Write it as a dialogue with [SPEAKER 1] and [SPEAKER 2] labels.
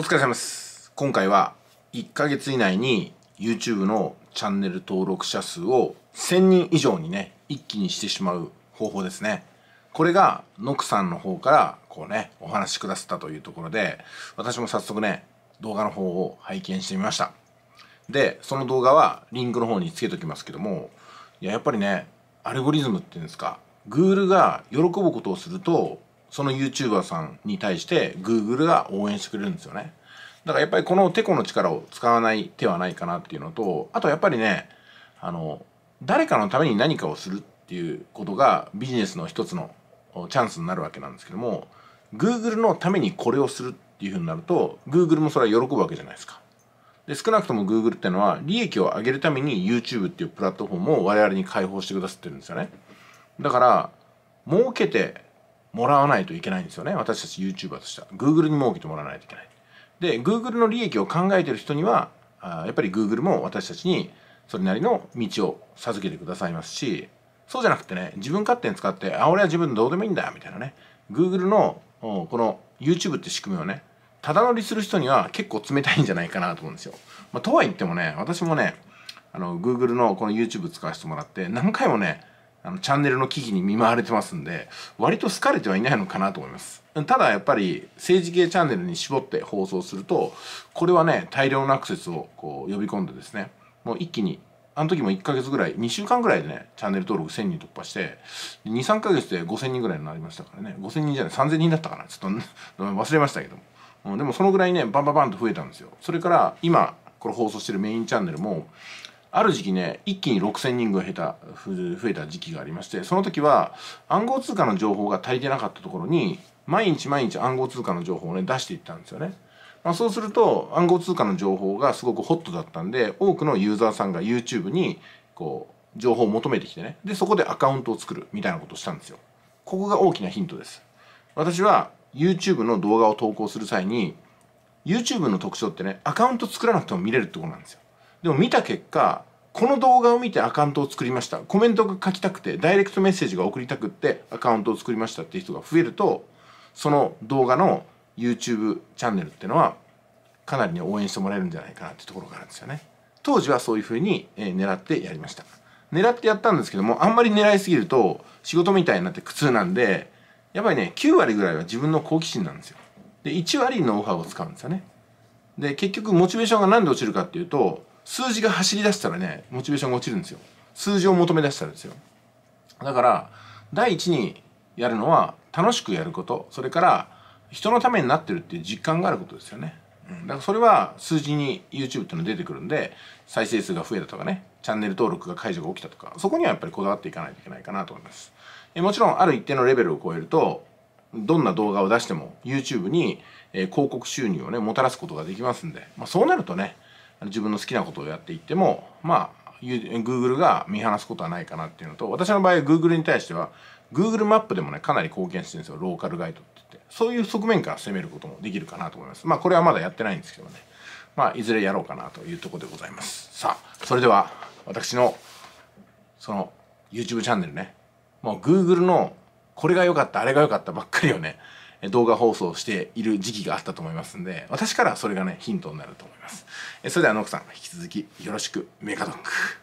[SPEAKER 1] お疲れ様です。今回は1ヶ月以内に YouTube のチャンネル登録者数を1000人以上にね、一気にしてしまう方法ですね。これがノクさんの方からこうね、お話しくださったというところで、私も早速ね、動画の方を拝見してみました。で、その動画はリンクの方につけときますけども、いや、やっぱりね、アルゴリズムっていうんですか、Google が喜ぶことをするとその YouTuber さんに対して Google が応援してくれるんですよね。だからやっぱりこのテコの力を使わない手はないかなっていうのと、あとやっぱりね、あの、誰かのために何かをするっていうことがビジネスの一つのチャンスになるわけなんですけども、Google のためにこれをするっていうふうになると、Google もそれは喜ぶわけじゃないですか。で、少なくとも Google っていうのは利益を上げるために YouTube っていうプラットフォームを我々に開放してくださってるんですよね。だから、儲けてもらわないといけないんですよね私たち YouTuber としては Google に儲けてもらわないといけないで Google の利益を考えてる人にはあやっぱり Google も私たちにそれなりの道を授けてくださいますしそうじゃなくてね自分勝手に使ってあ俺は自分どうでもいいんだみたいなね Google のこの YouTube って仕組みをねただ乗りする人には結構冷たいんじゃないかなと思うんですよ、まあ、とは言ってもね私もねあの Google のこの YouTube 使わせてもらって何回もねあのチャンネルの危機に見舞われてますんで割と好かれてはいないのかなと思いますただやっぱり政治系チャンネルに絞って放送するとこれはね大量のアクセスをこう呼び込んでですねもう一気にあの時も1ヶ月ぐらい2週間ぐらいでねチャンネル登録1000人突破して23ヶ月で5000人ぐらいになりましたからね5000人じゃない3000人だったかなちょっと忘れましたけども、うん、でもそのぐらいねバンバンバンと増えたんですよそれから今これ放送してるメインチャンネルもある時期ね一気に6,000人ぐらい増えた時期がありましてその時は暗号通貨の情報が足りてなかったところに毎日毎日暗号通貨の情報をね出していったんですよね。まあ、そうすると暗号通貨の情報がすごくホットだったんで多くのユーザーさんが YouTube にこう情報を求めてきてねでそこでアカウントを作るみたいなことをしたんですよ。ここが大きなヒントです。私は YouTube の動画を投稿する際に YouTube の特徴ってねアカウント作らなくても見れるってことなんですよ。でも見た結果この動画を見てアカウントを作りましたコメントが書きたくてダイレクトメッセージが送りたくってアカウントを作りましたっていう人が増えるとその動画の YouTube チャンネルっていうのはかなりね応援してもらえるんじゃないかなってところがあるんですよね当時はそういうふうに、えー、狙ってやりました狙ってやったんですけどもあんまり狙いすぎると仕事みたいになって苦痛なんでやっぱりね9割ぐらいは自分の好奇心なんですよで1割ノウハウを使うんですよねで結局モチベーションが何で落ちるかっていうと数字が走り出したらねモチベーションが落ちるんですよ数字を求め出したらですよだから第一にやるのは楽しくやることそれから人のためになってるっていう実感があることですよね、うん、だからそれは数字に YouTube っていうの出てくるんで再生数が増えたとかねチャンネル登録が解除が起きたとかそこにはやっぱりこだわっていかないといけないかなと思いますえもちろんある一定のレベルを超えるとどんな動画を出しても YouTube に、え広告収入をねもたらすことができますんで、まあ、そうなるとね自分の好きなことをやっていってもまあ Google が見放すことはないかなっていうのと私の場合 Google に対しては Google マップでもねかなり貢献してるんですよローカルガイドって言ってそういう側面から攻めることもできるかなと思いますまあこれはまだやってないんですけどねまあいずれやろうかなというとこでございますさあそれでは私のその YouTube チャンネルねもう Google のこれが良かったあれが良かったばっかりをね動画放送している時期があったと思いますんで私からそれがねヒントになると思いますそれではノのクさん引き続きよろしくメガドック